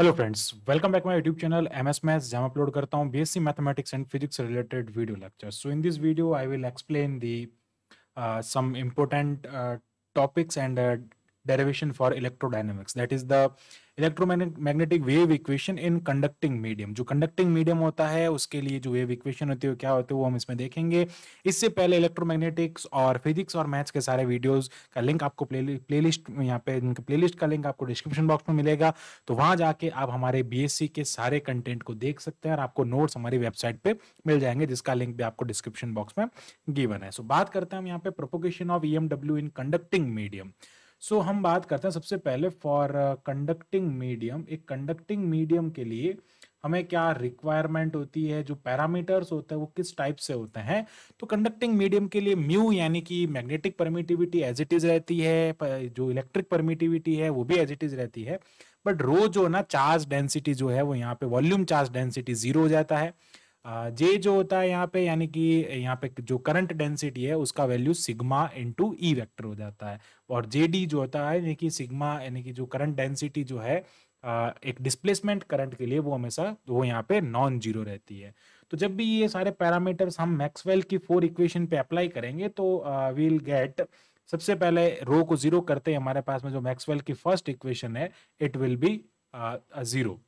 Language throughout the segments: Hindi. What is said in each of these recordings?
Hello friends welcome back my YouTube channel M S math जहाँ अपलोड करता हूँ BSc mathematics and physics related video lecture so in this video I will explain the some important topics and derivation for electrodynamics that is the electromagnetic wave equation in conducting medium जो कंडक्टिंग मीडियम होता है उसके लिए जो वेव इक्वेशन होती है क्या होते हैं वो हम इसमें देखेंगे इससे पहले इलेक्ट्रोमैग्नेटिक्स और फिजिक्स और मैथ्स के सारे वीडियोस का लिंक आपको प्ले लिस्ट यहाँ पे इनके प्ले लिस्ट का लिंक आपको डिस्क्रिप्शन बॉक्स में मिलेगा तो वहाँ जाके आप हमारे बी के सारे कंटेंट को देख सकते हैं और आपको नोट्स हमारी वेबसाइट पर मिल जाएंगे जिसका लिंक भी आपको डिस्क्रिप्शन बॉक्स में गिवन है सो बात करते हैं हम यहाँ पे propagation of E in conducting medium so so, हम बात करते हैं सबसे पहले फॉर कंडक्टिंग मीडियम एक कंडक्टिंग मीडियम के लिए हमें क्या रिक्वायरमेंट होती है जो पैरामीटर्स होते हैं वो किस टाइप से होते हैं तो कंडक्टिंग मीडियम के लिए म्यू यानी कि magnetic permittivity as it is रहती है जो इलेक्ट्रिक परमिटिविटी है वो भी एज इट इज रहती है बट रो जो ना चार्ज डेंसिटी जो है वो यहाँ पे वॉल्यूम चार्ज डेंसिटी जीरो हो जाता है जे जो होता है यहाँ पे यानी कि यहाँ पे जो करंट डेंसिटी है उसका value sigma into E vector हो जाता है और जे डी जो होता है यानी कि सिग्मा यानी कि जो करंट डेंसिटी जो है एक डिस्प्लेसमेंट करंट के लिए वो हमेशा वो यहाँ पे नॉन जीरो रहती है तो जब भी ये सारे पैरामीटर्स हम मैक्सवेल की फोर इक्वेशन पे अप्लाई करेंगे तो वील गेट सबसे पहले रो को जीरो करते हमारे पास में जो मैक्सवेल की फर्स्ट इक्वेशन है it will be zero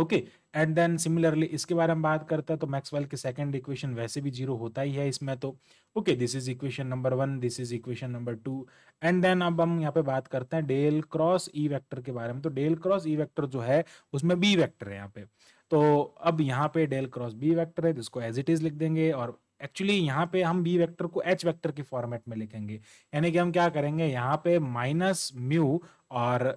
okay and then similarly इसके बारे में बात करते हैं तो मैक्सवेल के सेकंड इक्वेशन वैसे भी जीरो होता ही है इसमें तो okay this is equation number one this is equation number two and then अब हम यहाँ पे बात करते हैं डेल क्रॉस ई वेक्टर के बारे में तो डेल क्रॉस ई वेक्टर जो है उसमें बी वैक्टर है यहाँ पे तो अब यहाँ पे डेल क्रॉस बी वैक्टर है जिसको एज इट इज लिख देंगे और एक्चुअली यहाँ पे हम बी वेक्टर को एच वेक्टर के फॉर्मेट में लिखेंगे यानी कि हम क्या करेंगे यहाँ पे माइनस म्यू और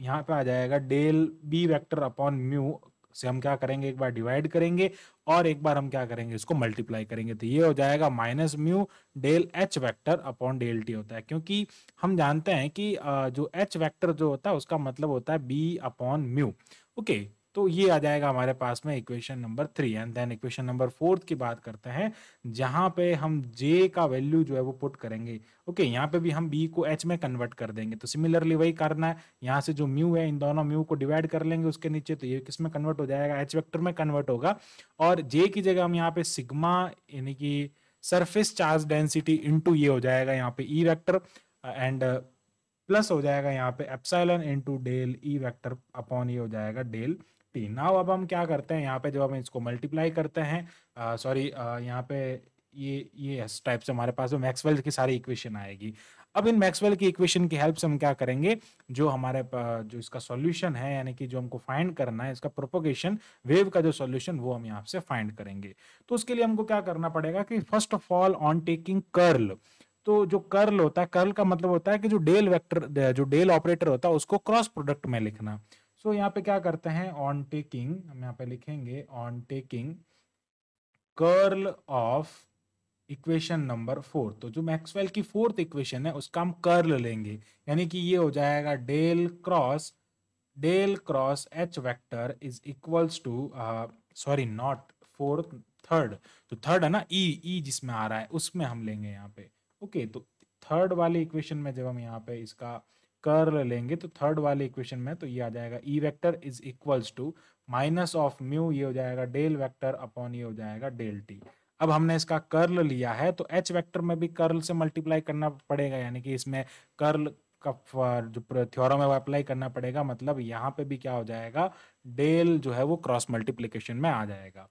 यहाँ पे आ जाएगा del B vector upon mu से हम क्या करेंगे एक बार डिवाइड करेंगे और एक बार हम क्या करेंगे इसको मल्टीप्लाई करेंगे तो ये हो जाएगा minus mu del H vector upon del T होता है क्योंकि हम जानते हैं कि जो एच वैक्टर जो होता है उसका मतलब होता है बी अपॉन म्यू ओके तो ये आ जाएगा हमारे पास में equation number three and then equation number fourth की बात करते हैं जहां पे हम जे का वैल्यू जो है वो पुट करेंगे ओके okay, यहाँ पे भी हम बी को एच में कन्वर्ट कर देंगे तो सिमिलरली वही करना है यहाँ से जो म्यू है इन दोनों म्यू को डिवाइड कर लेंगे उसके नीचे तो ये किस में कन्वर्ट हो जाएगा एच वैक्टर में कन्वर्ट होगा और जे की जगह हम यहाँ पे सिग्मा यानी कि सरफेस चार्ज डेंसिटी इंटू ये हो जाएगा यहाँ पे ई वैक्टर एंड प्लस हो जाएगा यहाँ पे epsilon into del E vector upon ये हो जाएगा डेल फिफ्टी नाव अब हम क्या करते हैं यहाँ पे जब हम इसको मल्टीप्लाई करते हैं सॉरी यहाँ पे ये ये टाइप से हमारे पास मैक्सवेल की सारी इक्वेशन आएगी अब इन मैक्सवेल की इक्वेशन की हेल्प से हम क्या करेंगे जो हमारे जो इसका सॉल्यूशन है यानी कि जो हमको फाइंड करना है इसका प्रोपोगेशन वेव का जो सॉल्यूशन वो हम यहाँ से फाइंड करेंगे तो उसके लिए हमको क्या करना पड़ेगा कि first of all on taking curl तो जो कर्ल होता है कर्ल का मतलब होता है कि जो डेल वैक्टर जो डेल ऑपरेटर होता है उसको क्रॉस प्रोडक्ट में लिखना सो यहाँ पे क्या करते हैं ऑन टेकिंग हम यहाँ पे लिखेंगे on taking curl of equation number four तो जो मैक्सवेल की फोर्थ इक्वेशन है उसका हम कर्ल लेंगे यानी कि ये हो जाएगा del cross del cross H vector is equals to sorry not fourth third तो थर्ड है ना ई e, ई e जिसमें आ रहा है उसमें हम लेंगे यहाँ पे ओके okay, तो थर्ड वाली इक्वेशन में जब हम यहाँ पे इसका कर्ल लेंगे तो थर्ड वाले इक्वेशन में तो ये आ जाएगा E vector is equals to minus of mu ये हो जाएगा डेल वेक्टर अपॉन ये हो जाएगा डेल टी अब हमने इसका कर्ल लिया है तो एच वेक्टर में भी कर्ल से मल्टीप्लाई करना पड़ेगा यानी कि इसमें कर्ल का जो थ्योरम है वो अप्लाई करना पड़ेगा मतलब यहाँ पे भी क्या हो जाएगा डेल जो है वो क्रॉस मल्टीप्लीकेशन में आ जाएगा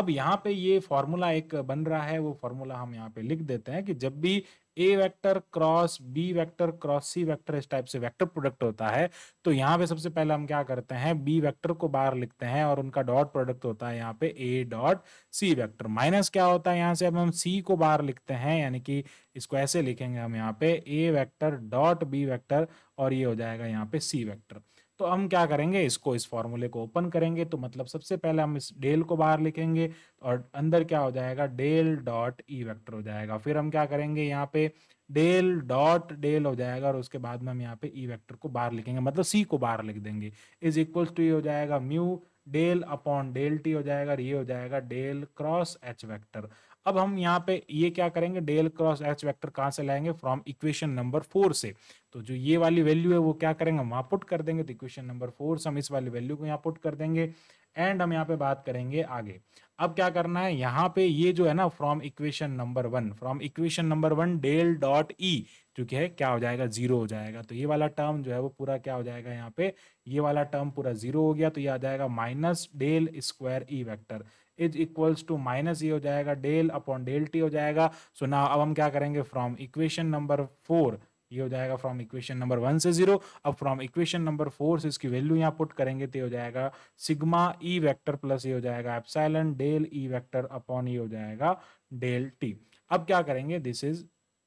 अब यहाँ पे ये फॉर्मूला एक बन रहा है वो फॉर्मूला हम यहाँ पे लिख देते हैं कि जब भी A vector cross B vector cross C vector इस टाइप से वेक्टर प्रोडक्ट होता है तो यहाँ पे सबसे पहले हम क्या करते हैं बी वेक्टर को बाहर लिखते हैं और उनका डॉट प्रोडक्ट होता है यहाँ पे A dot C vector minus क्या होता है यहाँ से अब हम सी को बाहर लिखते हैं यानी कि इसको ऐसे लिखेंगे हम यहाँ पे A vector dot B vector और ये हो जाएगा यहाँ पे सी वैक्टर तो हम क्या करेंगे इसको इस फॉर्मूले को ओपन करेंगे तो मतलब सबसे पहले हम इस डेल को बाहर लिखेंगे और अंदर क्या हो जाएगा डेल डॉट ई वैक्टर हो जाएगा फिर हम क्या करेंगे यहाँ पे डेल डॉट डेल हो जाएगा और उसके बाद में हम यहाँ पे ई e वैक्टर को बाहर लिखेंगे मतलब सी को बाहर लिख देंगे इज इक्वल्स टू ये हो जाएगा mu del upon del T हो जाएगा और ये हो जाएगा डेल क्रॉस एच वेक्टर अब हम यहाँ पे ये क्या करेंगे डेल क्रॉस एच वेक्टर कहाँ से लाएंगे फ्रॉम इक्वेशन नंबर फोर से तो जो ये वाली वैल्यू है वो क्या करेंगे हम वहाँ पुट कर देंगे तो इक्वेशन नंबर फोर से हम इस वाली वैल्यू को यहाँ पुट कर देंगे एंड हम यहाँ पे बात करेंगे आगे अब क्या करना है यहाँ पे ये जो है ना from equation number one from equation number one del dot E जो कि है क्या हो जाएगा जीरो हो जाएगा तो ये वाला टर्म जो है वो पूरा क्या हो जाएगा यहाँ पे ये वाला टर्म पूरा जीरो हो गया तो ये आ जाएगा minus del square E vector is equals to minus ये हो जाएगा डेल अपॉन डेल टी हो जाएगा सो so ना अब हम क्या करेंगे फ्रॉम इक्वेशन नंबर फोर ये हो जाएगा फ्रॉम इक्वेशन नंबर वन से जीरो अब फ्रॉम इक्वेशन नंबर फोर से इसकी वैल्यू यहाँ पुट करेंगे तो हो जाएगा सिग्मा ई वेक्टर प्लस ये हो जाएगा epsilon del E vector upon ये हो जाएगा डेल टी अब क्या करेंगे दिस इज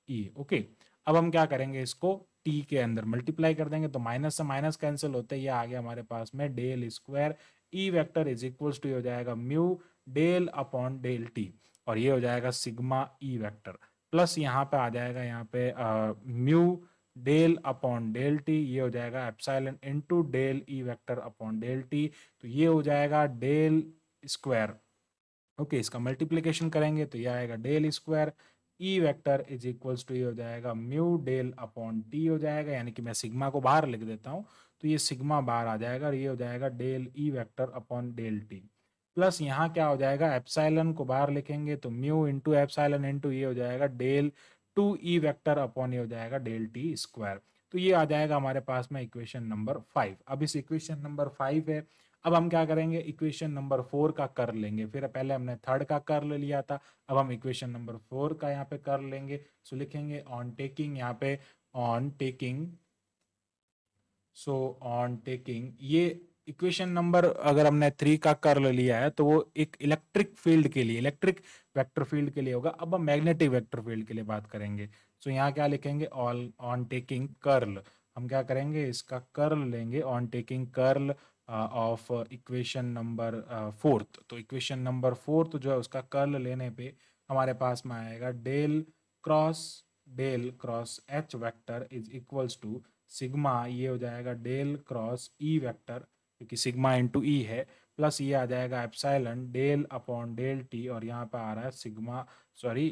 ई ओके अब हम क्या करेंगे इसको टी के अंदर मल्टीप्लाई कर देंगे तो माइनस से माइनस कैंसिल होते ये आ गया हमारे पास में del square E vector is equals to हो जाएगा mu del upon del T और ये हो जाएगा सिग्मा ई वेक्टर प्लस यहाँ पे आ जाएगा यहाँ पे mu del upon del T ये हो जाएगा epsilon two del E vector upon del T तो ये हो जाएगा डेल स्क्वायर ओके इसका मल्टीप्लीकेशन करेंगे तो ये आएगा del square E vector is equals to ये हो जाएगा म्यू डेल अपॉन टी हो जाएगा यानी कि मैं सिग्मा को बाहर लिख देता हूँ तो ये सिग्मा बाहर आ जाएगा और ये हो जाएगा del E vector upon del T plus यहाँ क्या हो जाएगा एप्साइलन को बाहर लिखेंगे तो म्यू इंटू एप्साइलन इंटू ये हो जाएगा del two E vector upon ये हो जाएगा डेल टी स्क्वायर तो ये आ जाएगा हमारे पास में इक्वेशन नंबर फाइव अब इस इक्वेशन नंबर फाइव है अब हम क्या करेंगे इक्वेशन नंबर फोर का कर लेंगे फिर पहले हमने थर्ड का कर ले लिया था अब हम इक्वेशन नंबर फोर का यहाँ पे कर लेंगे सो लिखेंगे ऑन टेकिंग यहाँ पे on taking so on taking ये इक्वेशन नंबर अगर हमने थ्री का कर लिया है तो वो एक इलेक्ट्रिक फील्ड के लिए इलेक्ट्रिक वेक्टर फील्ड के लिए होगा अब हम मैग्नेटिक वेक्टर फील्ड के लिए बात करेंगे सो यहाँ क्या लिखेंगे ऑल ऑन टेकिंग कर्ल हम क्या करेंगे इसका कर्ल लेंगे on taking curl of equation number fourth तो इक्वेशन नंबर फोर्थ जो है उसका कर्ल लेने पे हमारे पास में आएगा del cross del cross H vector is equals to sigma ये हो जाएगा डेल क्रॉस ई वेक्टर क्योंकि सिग्मा इंटू ई e है प्लस ये e आ जाएगा epsilon del upon del T और यहाँ पे आ रहा है sigma sorry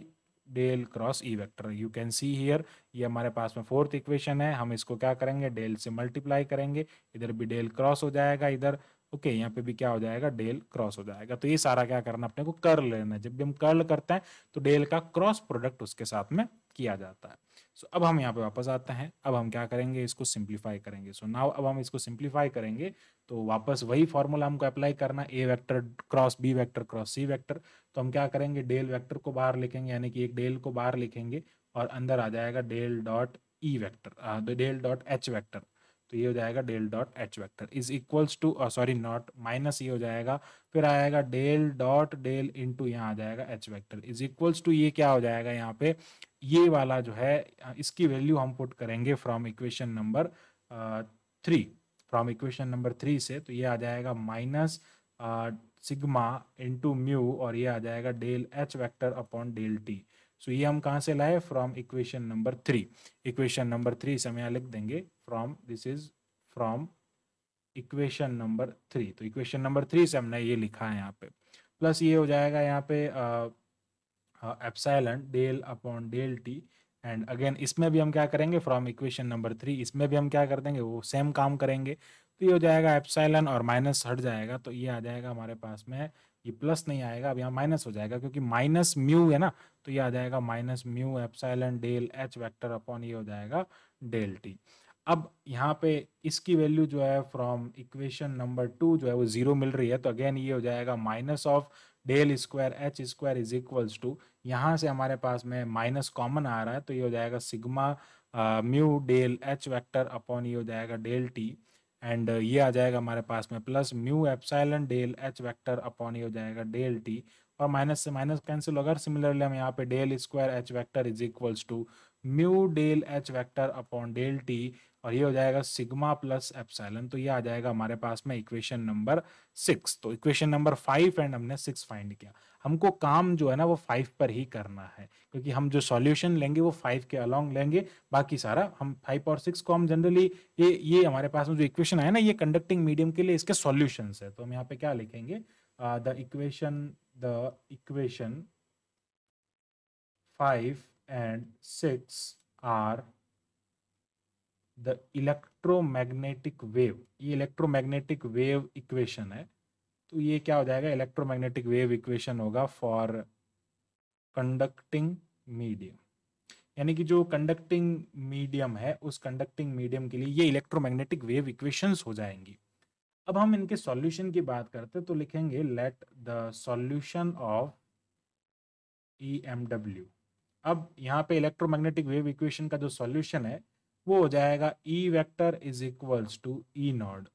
del cross E vector you can see here ये हमारे पास में फोर्थ इक्वेशन है हम इसको क्या करेंगे डेल से मल्टीप्लाई करेंगे इधर भी डेल क्रॉस हो जाएगा इधर ओके okay, यहाँ पे भी क्या हो जाएगा डेल क्रॉस हो जाएगा तो ये सारा क्या करना अपने को कर लेना है जब भी हम कर्ल करते हैं तो डेल का क्रॉस प्रोडक्ट उसके साथ में किया जाता है सो so, अब हम यहाँ पे वापस आते हैं अब हम क्या करेंगे इसको सिंप्लीफाई करेंगे सो so, नाउ अब हम इसको सिंप्लीफाई करेंगे तो वापस वही फॉर्मूला हमको अप्लाई करना A vector cross B vector cross C vector तो हम क्या करेंगे डेल वेक्टर को बाहर लिखेंगे यानी कि एक डेल को बाहर लिखेंगे और अंदर आ जाएगा del dot E vector del dot H vector तो ये हो जाएगा del dot H vector is equals to sorry not minus ये हो जाएगा फिर आएगा डेल डॉट डेल इंटू यहाँ आ जाएगा H vector is equals to ये क्या हो जाएगा यहाँ पे ये वाला जो है इसकी वैल्यू हम पुट करेंगे from equation number three from equation number three से तो ये आ जाएगा माइनस सिग्मा इंटू म्यू और ये आ जाएगा del H vector upon del T so ये हम कहाँ से लाए from equation number three equation number three इसे हम यहाँ लिख देंगे from this is from equation number three तो इक्वेशन नंबर थ्री से हमने ये लिखा है यहाँ पे प्लस ये हो जाएगा यहाँ पे epsilon del upon del T and again इसमें भी हम क्या करेंगे फ्रॉम इक्वेशन नंबर थ्री इसमें भी हम क्या कर देंगे वो सेम काम करेंगे तो ये हो जाएगा एप्साइलन और माइनस हट जाएगा तो ये आ जाएगा हमारे पास में ये प्लस नहीं आएगा अब यहाँ माइनस हो जाएगा क्योंकि माइनस म्यू है ना तो ये आ जाएगा minus mu epsilon del H vector upon ये हो जाएगा डेल टी अब यहाँ पे इसकी वैल्यू जो है फ्रॉम इक्वेशन नंबर टू जो है वो जीरो मिल रही है तो अगेन ये हो जाएगा minus of del square H square is equals to यहाँ से हमारे पास में माइनस कॉमन आ रहा है तो ये हो जाएगा sigma mu del H vector upon ये हो जाएगा डेल टी एंड uh, ये आ जाएगा हमारे पास में plus mu epsilon del H vector upon ये हो जाएगा डेल टी और माइनस से माइनस कैंसिल होगा सिमिलरली हम यहाँ पे del square H vector is equals to mu del H vector upon del T और ये हो जाएगा सिग्मा प्लस एप्साइलन तो ये आ जाएगा हमारे पास में इक्वेशन नंबर सिक्स तो इक्वेशन नंबर फाइव एंड हमने सिक्स फाइंड किया हमको काम जो है ना वो फाइव पर ही करना है क्योंकि हम जो सॉल्यूशन लेंगे वो फाइव के अलोंग लेंगे बाकी सारा हम फाइव और सिक्स को हम जनरली ये ये हमारे पास में जो इक्वेशन आया ना ये कंडक्टिंग मीडियम के लिए इसके सॉल्यूशंस है तो हम यहाँ पे क्या लिखेंगे the equation the equation 5 and 6 are the electromagnetic wave ये इलेक्ट्रोमैग्नेटिक वेव इक्वेशन है तो ये क्या हो जाएगा इलेक्ट्रोमैग्नेटिक वेव इक्वेशन होगा फॉर कंडक्टिंग मीडियम यानी कि जो कंडक्टिंग मीडियम है उस कंडक्टिंग मीडियम के लिए ये इलेक्ट्रोमैग्नेटिक वेव इक्वेशंस हो जाएंगी अब हम इनके सॉल्यूशन की बात करते हैं तो लिखेंगे let the solution of E M W अब यहाँ पे इलेक्ट्रोमैग्नेटिक वेव इक्वेशन का जो सॉल्यूशन है वो हो जाएगा E vector is equals to E naught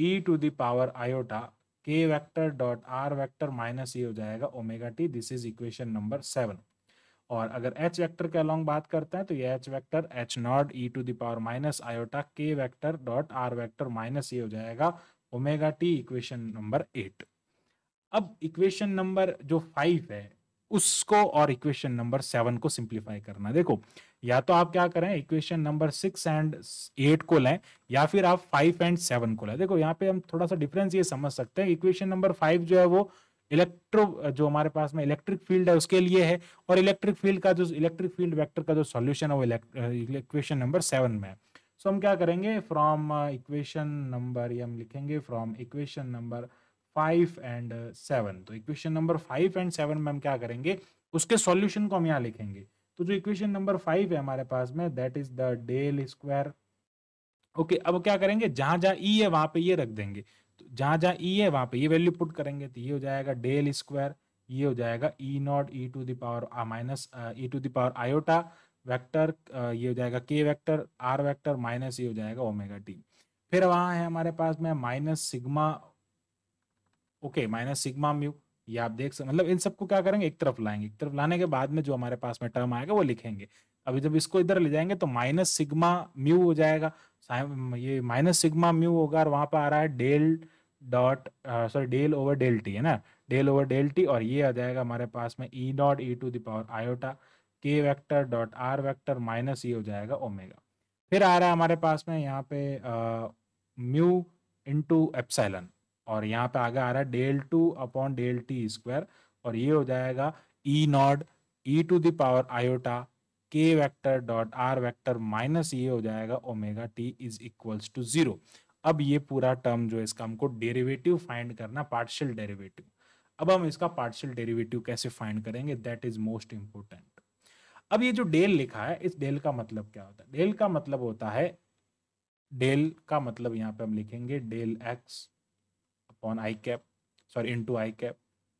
E to the power iota K vector dot R vector minus E हो जाएगा omega T this is equation number seven और अगर एच वेक्टर के अलॉन्ग बात करते हैं तो ये H vector H naught E to the power minus iota K vector dot R vector minus ये हो जाएगा omega T equation number eight अब इक्वेशन नंबर जो फाइव है उसको और इक्वेशन नंबर सेवन को सिंप्लीफाई करना देखो या तो आप क्या करें equation number six and eight को लें या फिर आप फाइव एंड सेवन को लें देखो यहाँ पे हम थोड़ा सा डिफरेंस ये समझ सकते हैं इक्वेशन नंबर फाइव जो है वो इलेक्ट्रो जो हमारे पास में इलेक्ट्रिक फील्ड है उसके लिए है और इलेक्ट्रिक फील्ड का जो इलेक्ट्रिक फील्ड वैक्टर का जो सोल्यूशन है वो इक्वेशन नंबर सेवन में है सो हम क्या करेंगे फ्रॉम इक्वेशन नंबर ये हम लिखेंगे from equation number five and seven तो equation number five and seven में हम क्या करेंगे उसके सॉल्यूशन को हम यहाँ लिखेंगे तो जो इक्वेशन नंबर फाइव है हमारे पास में that is the del square okay अब क्या करेंगे जहां जहां ई e है वहां पे ये रख देंगे तो जहां जहां ई e है वहां पे ये वैल्यू पुट करेंगे तो ये हो जाएगा डेल स्क्वायर ये हो जाएगा E naught E to the power minus E to the power iota vector ये हो जाएगा के वेक्टर आर वेक्टर माइनस ये हो जाएगा ओमेगा टी फिर वहां है हमारे पास में minus sigma okay minus sigma mu ये आप देख सकते मतलब इन सबको क्या करेंगे एक तरफ लाएंगे एक तरफ लाने के बाद में जो हमारे पास में टर्म आएगा वो लिखेंगे अभी जब इसको इधर ले जाएंगे तो माइनस सिग्मा म्यू हो जाएगा ये माइनस सिग्मा म्यू होगा और वहां पर आ रहा है del dot sorry del over del T है ना डेल ओवर डेल टी और ये आ जाएगा हमारे पास में E e dot E e to the power iota K vector dot R vector minus ये हो जाएगा ओमेगा फिर आ रहा है हमारे पास में यहाँ पे म्यू इंटू एप्साइलन और यहाँ पे आगे आ रहा है del two upon del T square और ये हो जाएगा E naught E to the power iota K vector dot R vector minus ये हो जाएगा omega T is equals to zero अब ये पूरा टर्म जो है इसका हमको डेरिवेटिव फाइंड करना पार्शियल डेरिवेटिव अब हम इसका पार्शियल डेरिवेटिव कैसे फाइंड करेंगे दैट इज मोस्ट इम्पोर्टेंट अब ये जो डेल लिखा है इस डेल का मतलब क्या होता है डेल का मतलब होता है डेल का मतलब यहाँ पे हम लिखेंगे del X upon I cap sorry into I cap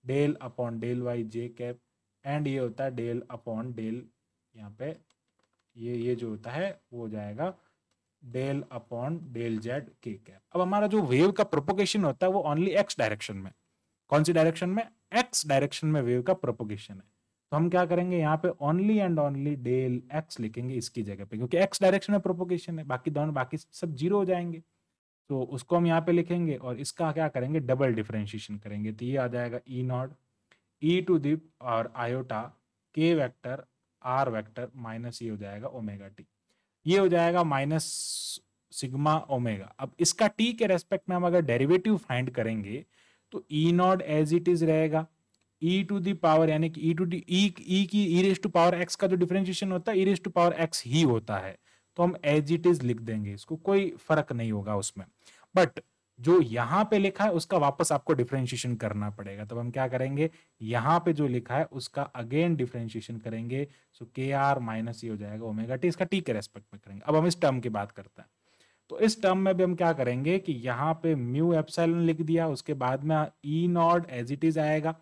del upon del Y J cap and ये होता है डेल अपॉन डेल यहाँ पे ये ये जो होता है वो हो जाएगा del upon del Z K cap अब हमारा जो वेव का प्रोपोगेशन होता है वो ओनली एक्स डायरेक्शन में कौन सी डायरेक्शन में एक्स डायरेक्शन में वेव का प्रोपोगेशन है तो हम क्या करेंगे यहाँ पे only and only del X लिखेंगे इसकी जगह पे क्योंकि एक्स डायरेक्शन में प्रोपोगेशन है बाकी दोनों बाकी सब जीरो हो जाएंगे तो उसको हम यहाँ पे लिखेंगे और इसका क्या करेंगे डबल डिफ्रेंशिएशन करेंगे तो ये आ जाएगा ई नॉट ई टू दिप और iota K vector R vector minus ये हो जाएगा ओमेगा टी ये हो जाएगा माइनस सिग्मा ओमेगा अब इसका टी के रेस्पेक्ट में हम अगर डेरिवेटिव फाइंड करेंगे तो E naught as it is रहेगा ई टू दी पावर यानी कि ई टू डी ई ई की E raise to power X का जो डिफरेंशिएशन होता है E raise to power X ही होता है तो हम एज इट इज लिख देंगे इसको कोई फर्क नहीं होगा उसमें बट जो यहाँ पे लिखा है उसका वापस आपको डिफ्रेंशिएशन करना पड़ेगा तब हम क्या करेंगे यहाँ पे जो लिखा है उसका अगेन डिफरेंशिएशन करेंगे सो के आर माइनस ये हो जाएगा ओमेगा टी इसका टी के रेस्पेक्ट में करेंगे अब हम इस टर्म की बात करते हैं तो इस टर्म में भी हम क्या करेंगे कि यहाँ पे म्यू एप्साइलन लिख दिया उसके बाद में E naught as it is आएगा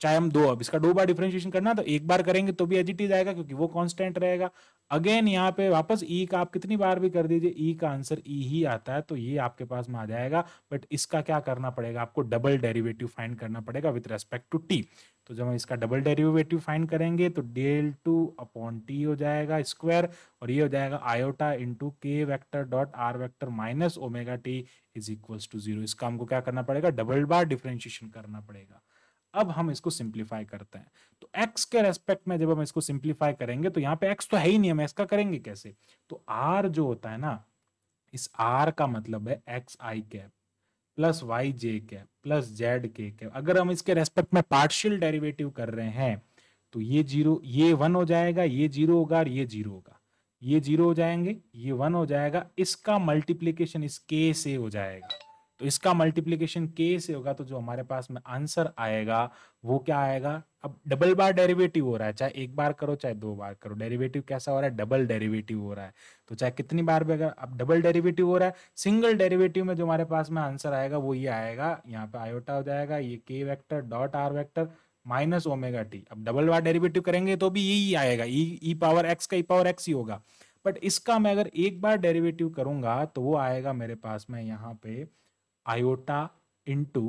चाहे हम दो अब इसका दो बार डिफ्रेंशिएशन करना तो एक बार करेंगे तो भी एज इट इज आएगा क्योंकि वो कांस्टेंट रहेगा अगेन यहाँ पे वापस ई e का आप कितनी बार भी कर दीजिए ई e का आंसर ई e ही आता है तो ये आपके पास में आ जाएगा बट इसका क्या करना पड़ेगा आपको डबल डेरिवेटिव फाइंड करना पड़ेगा विथ रेस्पेक्ट टू टी तो जब हम इसका डबल डेरिवेटिव फाइंड करेंगे तो डेल टू अपॉन टी हो जाएगा स्क्वायर और ये हो जाएगा iota into K vector dot R vector minus omega T is equals to zero इसका हमको क्या करना पड़ेगा डबल बार डिफ्रेंशिएशन करना पड़ेगा अब हम इसको सिंप्लीफाई करते हैं तो एक्स के रेस्पेक्ट में जब हम इसको सिंप्लीफाई करेंगे तो यहाँ पे एक्स तो है ही नहीं हम इसका करेंगे कैसे तो आर जो होता है ना इस आर का मतलब है X I cap plus Y J cap plus Z K cap अगर हम इसके रेस्पेक्ट में पार्शियल डेरिवेटिव कर रहे हैं तो ये जीरो ये वन हो जाएगा ये जीरो होगा और ये जीरो होगा ये जीरो हो जाएंगे ये वन हो जाएगा इसका मल्टीप्लीकेशन इस के से हो जाएगा तो इसका मल्टीप्लीकेशन के से होगा तो जो हमारे पास में आंसर आएगा वो क्या आएगा अब डबल बार डेरिवेटिव हो रहा है चाहे एक बार करो चाहे दो बार करो डेरिवेटिव कैसा हो रहा है डबल डेरिवेटिव हो रहा है तो चाहे कितनी बार भी अगर अब डबल डेरिवेटिव हो रहा है सिंगल डेरिवेटिव में जो हमारे पास में आंसर आएगा वो ये आएगा यहाँ पे आयोटा हो जाएगा ये K vector dot R vector minus omega T अब डबल बार डेरिवेटिव करेंगे तो भी यही आएगा ई ई पावर एक्स का ई पावर एक्स ही होगा बट इसका मैं अगर एक बार डेरिवेटिव करूंगा तो वो आएगा मेरे पास में यहाँ पे आयोटा इंटू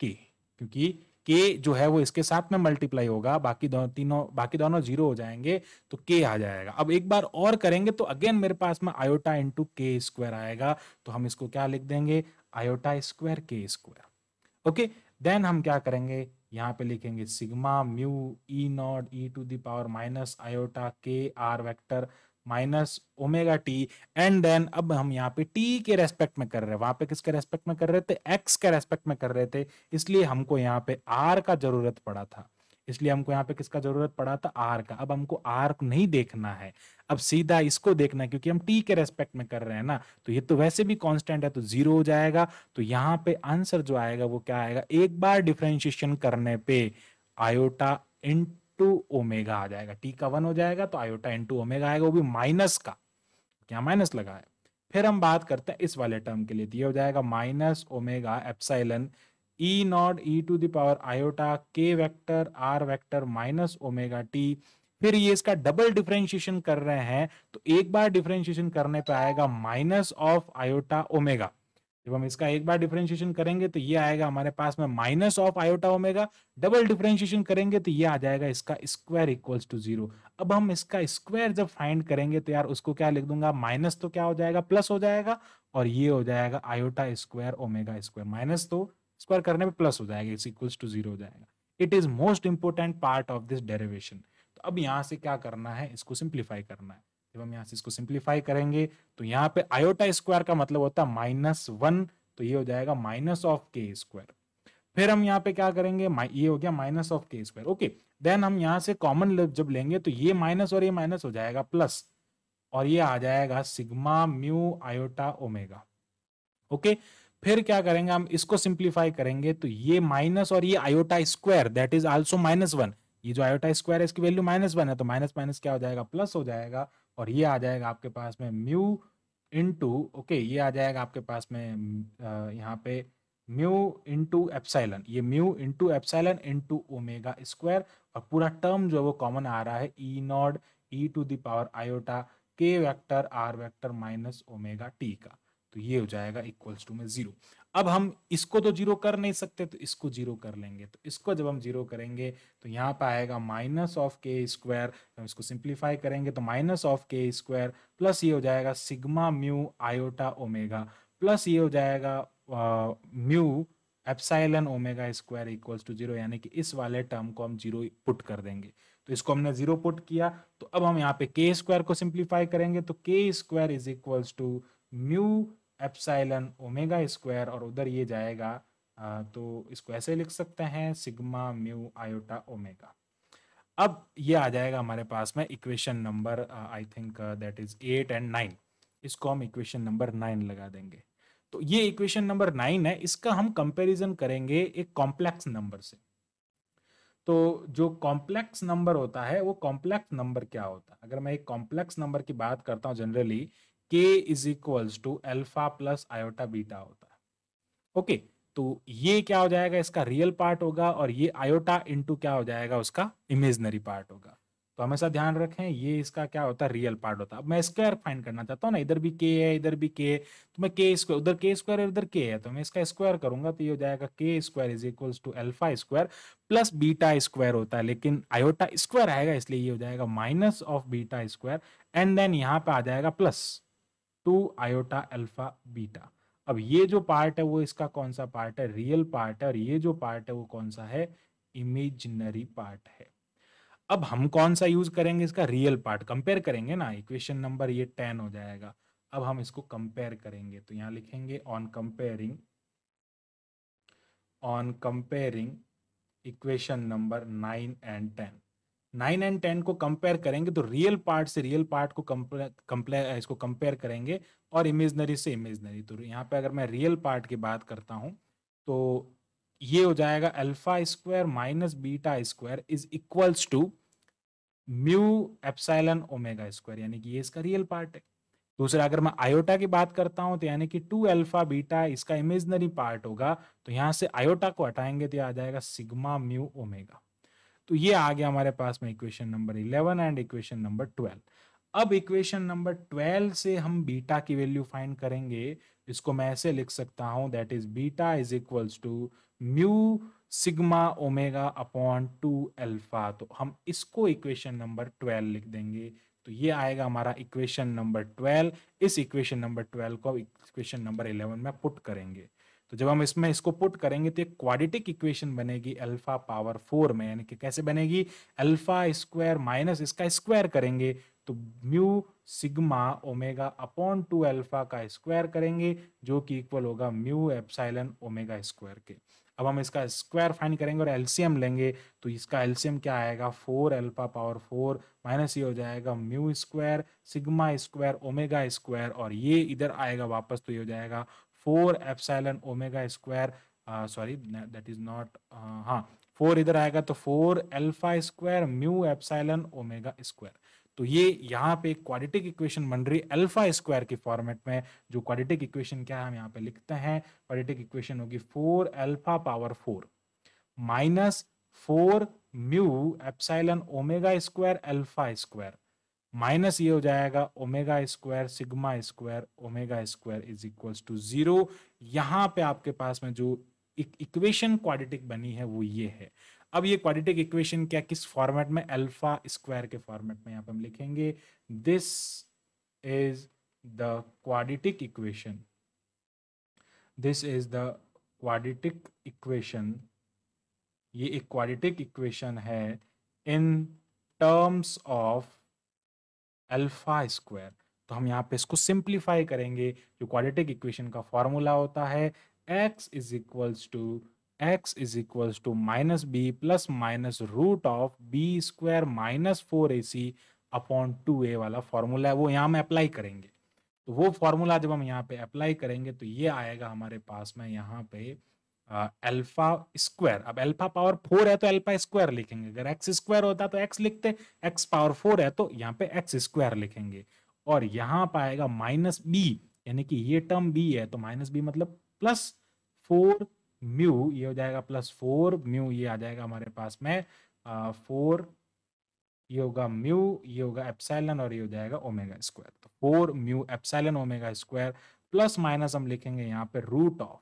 के क्योंकि के जो है वो इसके साथ में मल्टीप्लाई होगा बाकी दोनों तीनों बाकी दोनों जीरो हो जाएंगे तो के आ जाएगा अब एक बार और करेंगे तो अगेन मेरे पास में आयोटा इंटू के स्क्वायर आएगा तो हम इसको क्या लिख देंगे iota square K square okay then हम क्या करेंगे यहाँ पे लिखेंगे sigma mu E naught E to the power minus iota K R vector minus omega T and then अब हम यहाँ पे टी के रेस्पेक्ट में कर रहे हैं वहां पे किसके रेस्पेक्ट में कर रहे थे एक्स के रेस्पेक्ट में कर रहे थे इसलिए हमको यहाँ पे आर का जरूरत पड़ा था इसलिए हमको यहाँ पे किसका जरूरत पड़ा था आर का अब हमको आर नहीं देखना है अब सीधा इसको देखना है क्योंकि हम टी के रेस्पेक्ट में कर रहे हैं ना तो ये तो वैसे भी कांस्टेंट है तो जीरो हो जाएगा तो यहाँ पे आंसर जो आएगा वो क्या आएगा एक बार डिफ्रेंशिएशन करने पे आयोटा इन टू ओमेगा आ जाएगा टी का वन हो जाएगा तो आयोटा इन टू ओमेगा आएगा वो भी माइनस का क्या माइनस लगा है फिर हम बात करते हैं इस वाले टर्म के लिए दिया तो हो जाएगा minus omega epsilon E e naught E e to the power iota K vector R vector minus omega T फिर ये इसका डबल डिफरेंशिएशन कर रहे हैं तो एक बार डिफरेंशिएशन करने पे आएगा माइनस ऑफ आयोटा ओमेगा जब हम इसका एक बार डिफ्रेंशिएशन करेंगे तो ये आएगा हमारे पास में minus of iota omega double differentiation करेंगे तो ये आ जाएगा इसका स्क्वायर इक्वल्स टू जीरो अब हम इसका स्क्वायर जब फाइंड करेंगे तो यार उसको क्या लिख दूंगा माइनस तो क्या हो जाएगा प्लस हो जाएगा और ये हो जाएगा iota square omega square minus तो स्क्वायर करने पर प्लस हो जाएगा इस इक्वल्स टू जीरो हो जाएगा it is most important part of this derivation तो अब यहाँ से क्या करना है इसको सिंप्लीफाई करना है जब हम यहाँ से इसको सिंप्लीफाई करेंगे तो यहाँ पे आयोटा स्क्वायर का मतलब होता है माइनस वन तो ये हो जाएगा माइनस ऑफ के स्क्वायर फिर हम यहाँ पे क्या करेंगे ये हो गया minus of K square okay then हम यहाँ से कॉमन जब लेंगे तो ये माइनस और ये माइनस हो जाएगा प्लस और ये आ जाएगा sigma mu iota omega okay फिर क्या करेंगे हम इसको सिंप्लीफाई करेंगे तो ये माइनस और ये iota square that is also minus one ये जो आयोटा स्क्वायर है इसकी वैल्यू माइनस वन है तो माइनस माइनस क्या हो जाएगा प्लस हो जाएगा और ये आ जाएगा आपके पास में म्यू इंटू ओके ये आ जाएगा आपके पास में यहाँ पे म्यू इंटू एप्साइलन ये mu into epsilon into omega square और पूरा टर्म जो है वो कॉमन आ रहा है E naught E to the power iota K vector R vector minus omega T का तो ये हो जाएगा इक्वल्स टू में जीरो अब हम इसको तो जीरो कर नहीं सकते तो इसको जीरो कर लेंगे तो इसको जब हम जीरो करेंगे तो यहाँ पर आएगा माइनस ऑफ के स्क्वायर हम इसको सिंप्लीफाई करेंगे तो minus of K square plus ये हो जाएगा sigma mu iota omega plus ये हो जाएगा mu epsilon omega square equals to zero यानी कि इस वाले टर्म को हम जीरो पुट कर देंगे तो इसको हमने जीरो पुट किया तो अब हम यहाँ पे के स्क्वायर को सिंप्लीफाई करेंगे तो K square is equals to mu epsilon omega square और उधर ये जाएगा आ, तो इसको ऐसे लिख सकते हैं सिग्मा म्यू आयोटा ओमेगा अब ये आ जाएगा हमारे पास में equation number I think that is eight and nine इसको हम इक्वेशन नंबर नाइन लगा देंगे तो ये इक्वेशन नंबर नाइन है इसका हम कंपेरिजन करेंगे एक कॉम्प्लेक्स नंबर से तो जो कॉम्प्लेक्स नंबर होता है वो कॉम्प्लेक्स नंबर क्या होता है अगर मैं एक कॉम्प्लेक्स नंबर की बात करता हूँ generally K is equals to alpha plus iota beta होता है ओके okay, तो ये क्या हो जाएगा इसका रियल पार्ट होगा और ये आयोटा इंटू क्या हो जाएगा उसका इमेजनरी पार्ट होगा तो हमेशा ध्यान रखें ये इसका क्या होता है रियल पार्ट होता है अब मैं स्क्वायर फाइंड करना चाहता हूँ ना इधर भी के है इधर भी के है तो मैं के स्क्वायर उधर के स्क्वायर है उधर के है तो मैं इसका स्क्वायर करूंगा तो ये हो जाएगा K square is equal to alpha square plus beta square होता है लेकिन आयोटा स्क्वायर आएगा इसलिए ये हो जाएगा minus of beta square and then यहाँ पे आ जाएगा plus two iota alpha beta अब ये जो पार्ट है वो इसका कौन सा पार्ट है रियल पार्ट है और ये जो पार्ट है वो कौन सा है इमेजिनरी पार्ट है अब हम कौन सा यूज करेंगे इसका रियल पार्ट कंपेयर करेंगे ना इक्वेशन नंबर ये टेन हो जाएगा अब हम इसको कंपेयर करेंगे तो यहाँ लिखेंगे on comparing on comparing equation number nine and ten nine and ten को कंपेयर करेंगे तो रियल पार्ट से रियल पार्ट को कंपेयर इसको कंपेयर करेंगे और इमेजनरी से इमेजनरी तो यहाँ पे अगर मैं रियल पार्ट की बात करता हूँ तो ये हो जाएगा alpha square minus beta square is equals to mu epsilon omega square यानी कि ये इसका रियल पार्ट है दूसरा अगर मैं आयोटा की बात करता हूं तो यानी कि टू अल्फा बीटा इसका इमेजनरी पार्ट होगा तो यहां से आयोटा को हटाएंगे तो आ जाएगा सिग्मा म्यू ओमेगा तो ये आ गया हमारे पास में equation number eleven and equation number twelve अब इक्वेशन नंबर ट्वेल्व से हम बीटा की वैल्यू फाइंड करेंगे इसको मैं ऐसे लिख सकता हूं that is beta is equals to mu sigma omega upon two alpha तो हम इसको इक्वेशन नंबर ट्वेल्व लिख देंगे तो ये आएगा हमारा इक्वेशन नंबर ट्वेल्व इस इक्वेशन नंबर ट्वेल्व को इक्वेशन नंबर इलेवन में पुट करेंगे तो जब हम इसमें इसको पुट करेंगे तो एक क्वाडिटिक इक्वेशन बनेगी अल्फा पावर फोर में यानी कि कैसे बनेगी अल्फा स्क्वायर माइनस इसका स्क्वायर करेंगे तो mu sigma omega upon two alpha का स्क्वायर करेंगे जो कि इक्वल होगा म्यू एप्साइलन ओमेगा स्क्वायर के अब हम इसका स्क्वायर फाइन करेंगे और एलसीएम लेंगे तो इसका एलसीएम क्या आएगा four alpha power four minus ये हो जाएगा mu square sigma square omega square और ये इधर आएगा वापस तो ये हो जाएगा four epsilon omega square sorry that is not हाँ फोर इधर आएगा तो four alpha square mu epsilon omega square तो ये यहाँ पे क्वाड्रेटिक इक्वेशन बन रही अल्फा स्क्वायर के फॉर्मेट में जो क्वाड्रेटिक इक्वेशन क्या है हम यहाँ पे लिखते हैं क्वाड्रेटिक इक्वेशन होगी four alpha power four minus four mu epsilon omega square alpha square minus ये हो जाएगा omega square sigma square omega square is equals to zero यहाँ पे आपके पास में जो इक्वेशन क्वाड्रेटिक बनी है वो ये है अब ये क्वाड्रेटिक इक्वेशन क्या किस फॉर्मेट में अल्फा स्क्वायर के फॉर्मेट में यहाँ पे हम लिखेंगे this is the quadratic equation this is the quadratic equation ये एक क्वाड्रेटिक इक्वेशन है in terms of alpha square तो हम यहाँ पे इसको सिंप्लीफाई करेंगे जो क्वाड्रेटिक इक्वेशन का फॉर्मूला होता है x is equals to x is equals to minus b plus minus root of b square minus four a c upon two a वाला फॉर्मूला है वो यहाँ में अप्लाई करेंगे तो वो फॉर्मूला जब हम यहाँ पे अप्लाई करेंगे तो ये आएगा हमारे पास में यहाँ पे अल्फा स्क्वायर अब अल्फा पावर फोर है तो अल्फा स्क्वायर लिखेंगे अगर एक्स स्क्वायर होता तो एक्स लिखते एक्स पावर फोर है तो यहाँ पे एक्स स्क्वायर लिखेंगे और यहाँ पर आएगा माइनस बी यानी कि ये टर्म बी है तो माइनस बी मतलब प्लस फोर म्यू ये हो जाएगा प्लस फोर म्यू ये आ जाएगा हमारे पास में फोर ये होगा म्यू ये होगा एप्सैलन और ये हो जाएगा ओमेगा स्क्वायर तो four mu epsilon omega square plus minus हम लिखेंगे यहाँ पे रूट ऑफ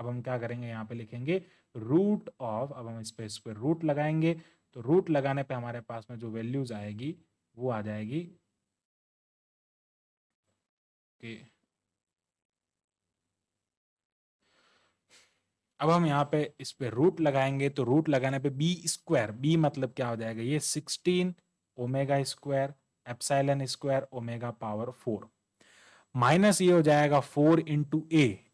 अब हम क्या करेंगे यहाँ पे लिखेंगे रूट ऑफ अब हम इस पर रूट लगाएंगे तो रूट लगाने पे हमारे पास में जो वैल्यूज आएगी वो आ जाएगी ओके अब हम यहाँ पे इस पे रूट लगाएंगे तो रूट लगाने पे बी स्क्वायर बी मतलब क्या हो जाएगा ये sixteen omega square epsilon square omega power four minus ये हो जाएगा फोर इंटू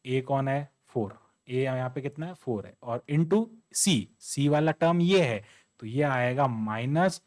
ए कौन है फोर ए यहाँ पे कितना है फोर है और इंटू सी सी वाला टर्म ये है तो ये आएगा minus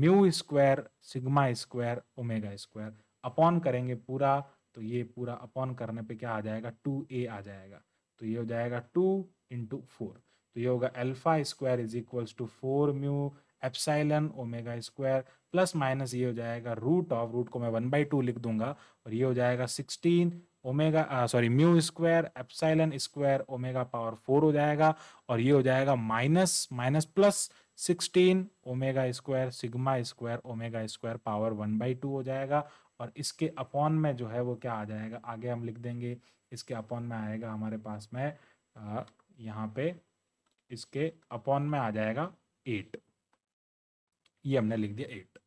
mu square sigma square omega square upon करेंगे पूरा तो ये पूरा अपॉन करने पे क्या आ जाएगा टू ए आ जाएगा तो ये हो जाएगा टू इंटू फोर तो ये होगा alpha square is equals to four mu epsilon omega square plus minus ये हो जाएगा रूट ऑफ रूट को मैं वन बाई टू लिख दूंगा और ये हो जाएगा sixteen omega sorry mu square epsilon square omega power four हो जाएगा और ये हो जाएगा minus minus plus sixteen omega square sigma square omega square power one by two हो जाएगा और इसके अपॉन में जो है वो क्या आ जाएगा आगे हम लिख देंगे इसके अपॉन में आएगा हमारे पास में uh, यहाँ पे इसके अपॉन में आ जाएगा एट ये हमने लिख दिया एट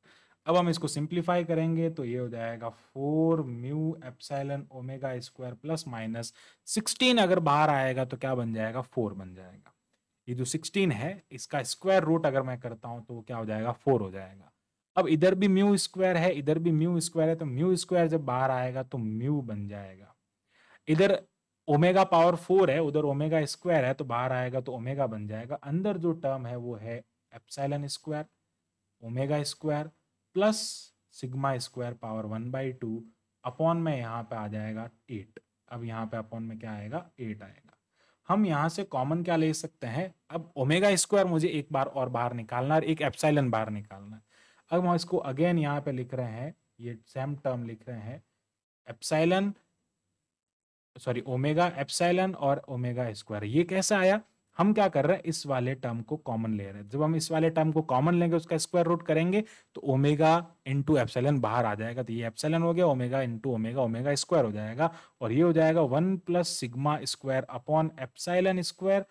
अब हम इसको सिंप्लीफाई करेंगे तो ये हो जाएगा four mu epsilon omega square plus minus sixteen अगर बाहर आएगा तो क्या बन जाएगा फोर बन जाएगा ये जो सिक्सटीन है इसका स्क्वायर रूट अगर मैं करता हूँ तो क्या हो जाएगा फोर हो जाएगा अब इधर भी म्यू स्क्वायर है इधर भी म्यू स्क्वायर है तो म्यू स्क्वायर जब बाहर आएगा तो म्यू बन जाएगा इधर ओमेगा पावर फोर है उधर ओमेगा स्क्वायर है तो बाहर आएगा तो ओमेगा बन जाएगा अंदर जो टर्म है वो है epsilon square omega square plus sigma square power one by two upon में यहाँ पे आ जाएगा एट अब यहाँ पे अपॉन में क्या आएगा एट आएगा हम यहाँ से कॉमन क्या ले सकते हैं अब ओमेगा स्क्वायर मुझे एक बार और बाहर निकालना है एक एप्साइलन बाहर निकालना है अब हम इसको अगेन यहाँ पे लिख रहे हैं ये सेम टर्म लिख रहे हैं एप्साइलन सॉरी ओमेगा एप्साइलन और ओमेगा स्क्वायर ये कैसा आया हम क्या कर रहे हैं इस वाले टर्म को कॉमन ले रहे हैं जब हम इस वाले टर्म को कॉमन लेंगे उसका स्क्वायर रूट करेंगे तो ओमेगा इंटू एप्सलन बाहर आ जाएगा तो ये एप्सलन हो गया omega into omega omega square हो जाएगा और ये हो जाएगा one plus sigma square upon epsilon square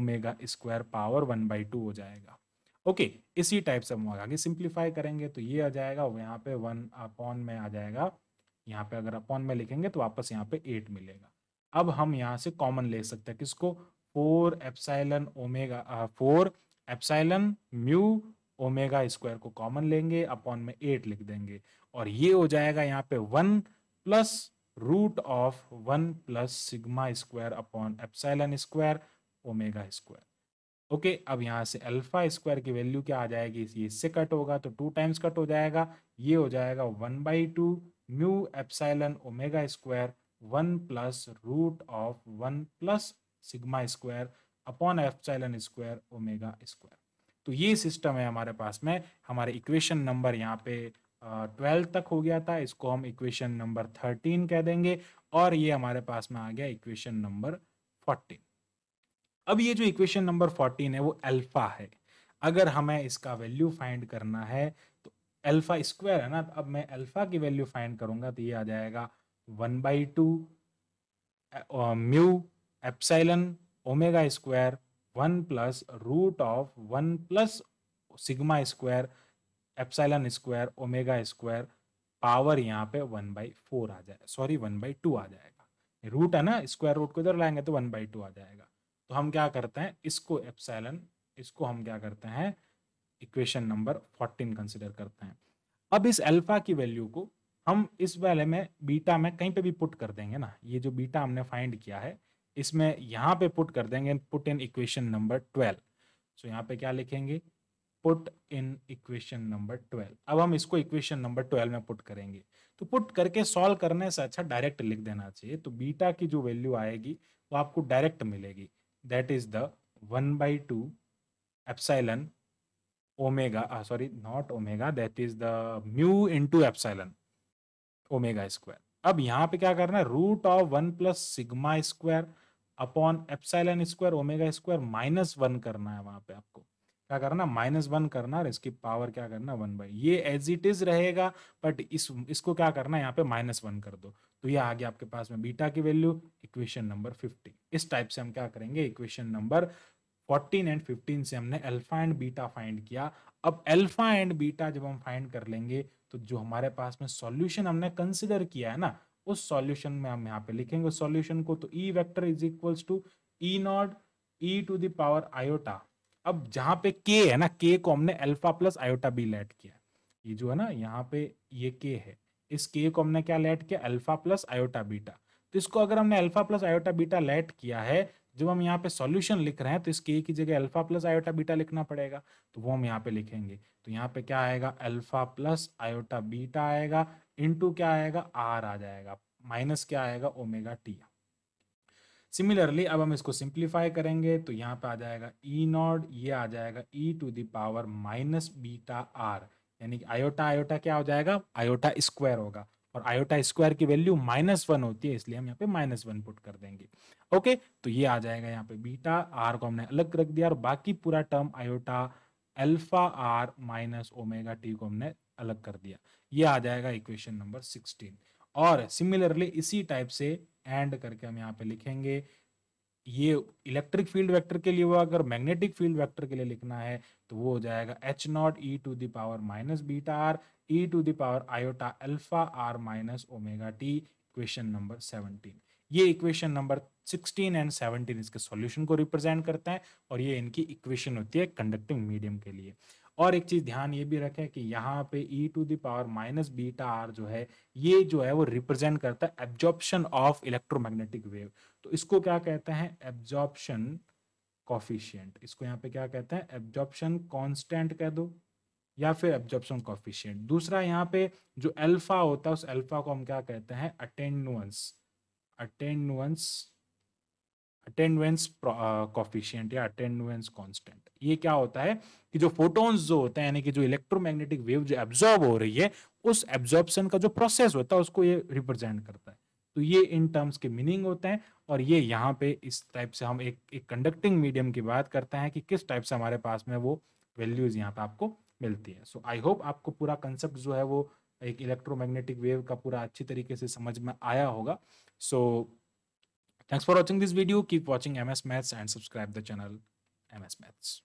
omega square power one by two हो जाएगा ओके okay, इसी टाइप से हम आगे सिंप्लीफाई करेंगे तो ये आ जाएगा यहाँ पे वन अपॉन में आ जाएगा यहाँ पे अगर अपॉन में लिखेंगे तो वापस यहाँ पे एट मिलेगा अब हम यहाँ से कॉमन ले सकते हैं किसको four epsilon omega four epsilon mu omega square को कॉमन लेंगे अपॉन में एट लिख देंगे और ये हो जाएगा यहाँ पे one plus root of one plus sigma square upon epsilon square omega square okay okay, अब यहाँ से अल्फा स्क्वायर की वैल्यू क्या आ जाएगी ये इससे कट होगा तो टू टाइम्स कट हो जाएगा ये हो जाएगा one by two mu epsilon omega square one plus root of one plus sigma square upon epsilon square omega square तो ये सिस्टम है हमारे पास में हमारे इक्वेशन नंबर यहाँ पे ट्वेल्व तक हो गया था इसको हम इक्वेशन नंबर थर्टीन कह देंगे और ये हमारे पास में आ गया इक्वेशन नंबर फोर्टीन अब ये जो इक्वेशन नंबर फोर्टीन है वो अल्फा है अगर हमें इसका वैल्यू फाइंड करना है तो अल्फा स्क्वायर है ना तो अब मैं अल्फा की वैल्यू फाइंड करूंगा तो ये आ जाएगा one by two mu epsilon omega square one plus root of one plus sigma square epsilon square omega square power यहाँ पे वन बाई फोर आ जाए सॉरी वन बाई टू आ जाएगा रूट है ना स्क्वायर रूट को इधर लाएंगे तो वन बाई टू आ जाएगा तो हम क्या करते हैं इसको एप्साइलन इसको हम क्या करते हैं इक्वेशन नंबर फोर्टीन कंसिडर करते हैं अब इस एल्फा की वैल्यू को हम इस वाले में बीटा में कहीं पे भी पुट कर देंगे ना ये जो बीटा हमने फाइंड किया है इसमें यहाँ पे पुट कर देंगे put in equation number twelve so यहाँ पे क्या लिखेंगे put in equation number twelve अब हम इसको इक्वेशन नंबर ट्वेल्व में पुट करेंगे तो पुट करके सॉल्व करने से अच्छा डायरेक्ट लिख देना चाहिए तो बीटा की जो वैल्यू आएगी वो आपको डायरेक्ट मिलेगी that is the one by two epsilon omega sorry not omega that is the mu two epsilon omega square अब यहाँ पे क्या करना है root of one plus sigma square upon epsilon square omega square minus one करना है वहां पे आपको क्या करना माइनस वन करना और इसकी पावर क्या करना वन बाई ये एज इट इज रहेगा बट इस इसको क्या करना है यहाँ पे माइनस वन कर दो तो ये आ गया आपके पास में बीटा की वैल्यू इक्वेशन नंबर फिफ्टीन इस टाइप से हम क्या करेंगे equation number fourteen and fifteen से हमने अल्फा एंड बीटा फाइंड किया अब अल्फा एंड बीटा जब हम फाइंड कर लेंगे तो जो हमारे पास में सॉल्यूशन हमने कंसिडर किया है ना उस सॉल्यूशन में हम यहाँ पे लिखेंगे सॉल्यूशन को तो E vector is equals to E naught E to the power iota अब जहां पे K है ना K को हमने alpha plus iota b let किया ये जो है ना यहाँ पे ये K है इस K को हमने क्या लेट किया अल्फा प्लस आयोटा बीटा तो इसको अगर हमने alpha plus iota beta let किया है जब हम यहाँ पे सॉल्यूशन लिख रहे हैं तो इस के की जगह अल्फा प्लस आयोटा बीटा लिखना पड़ेगा तो वो हम यहाँ पे लिखेंगे तो यहाँ पे क्या आएगा अल्फा प्लस आयोटा बीटा आएगा इनटू क्या आएगा आर आ जाएगा माइनस क्या आएगा ओमेगा टी सिमिलरली अब हम इसको सिंप्लीफाई करेंगे तो यहाँ पे आ जाएगा ई e नॉड ये आ जाएगा e to the power minus beta r यानी कि आयोटा आयोटा क्या हो जाएगा आयोटा स्क्वायर होगा और आयोटा स्क्वायर की वैल्यू माइनस वन होती है इसलिए हम यहाँ पे माइनस वन पुट कर देंगे ओके तो ये आ जाएगा यहाँ पे बीटा आर को हमने अलग रख दिया और बाकी पूरा term iota alpha r minus omega t को हमने अलग कर दिया ये आ जाएगा इक्वेशन नंबर सिक्सटीन और सिमिलरली इसी टाइप से एंड करके हम यहाँ पे लिखेंगे ये इलेक्ट्रिक फील्ड वेक्टर के लिए हुआ अगर मैग्नेटिक फील्ड वेक्टर के लिए लिखना है तो वो हो जाएगा h naught E to the power minus beta r e to the power iota alpha r minus omega T equation number seventeen ये इक्वेशन नंबर 16 एंड 17 इसके सॉल्यूशन को रिप्रेजेंट करता है और ये इनकी इक्वेशन होती है कंडक्टिंग मीडियम के लिए और एक चीज़ ध्यान ये भी रखें कि यहाँ पे e to the power minus beta r जो है ये जो है वो रिप्रेजेंट करता है एब्जॉर्प्शन ऑफ इलेक्ट्रोमैग्नेटिक वेव तो इसको क्या कहते हैं एब्जॉर्प्शन कॉफिशियंट इसको यहाँ पे क्या कहते हैं एब्जॉर्प्शन कॉन्स्टेंट कह दो या फिर एब्जॉर्प्शन कॉफिशियंट दूसरा यहाँ पे जो एल्फा होता है उस एल्फा को हम क्या कहते हैं attenuance attenuance attendance coefficient uh, या अटेंडेंस कॉन्स्टेंट ये क्या होता है कि जो फोटोन्स जो होते हैं यानी कि जो इलेक्ट्रोमैग्नेटिक वेव जो एब्जॉर्ब हो रही है उस एब्जॉर्बन का जो प्रोसेस होता है उसको ये रिप्रेजेंट करता है तो ये इन टर्म्स के मीनिंग होते हैं और ये यहाँ पे इस टाइप से हम एक एक कंडक्टिंग मीडियम की बात करते हैं कि किस टाइप से हमारे पास में वो वैल्यूज यहाँ पे आपको मिलती है सो आई होप आपको पूरा कंसेप्ट जो है वो एक इलेक्ट्रोमैग्नेटिक वेव का पूरा अच्छी तरीके से समझ में आया होगा सो so, Thanks for watching this video. Keep watching MS Maths and subscribe the channel MS Maths.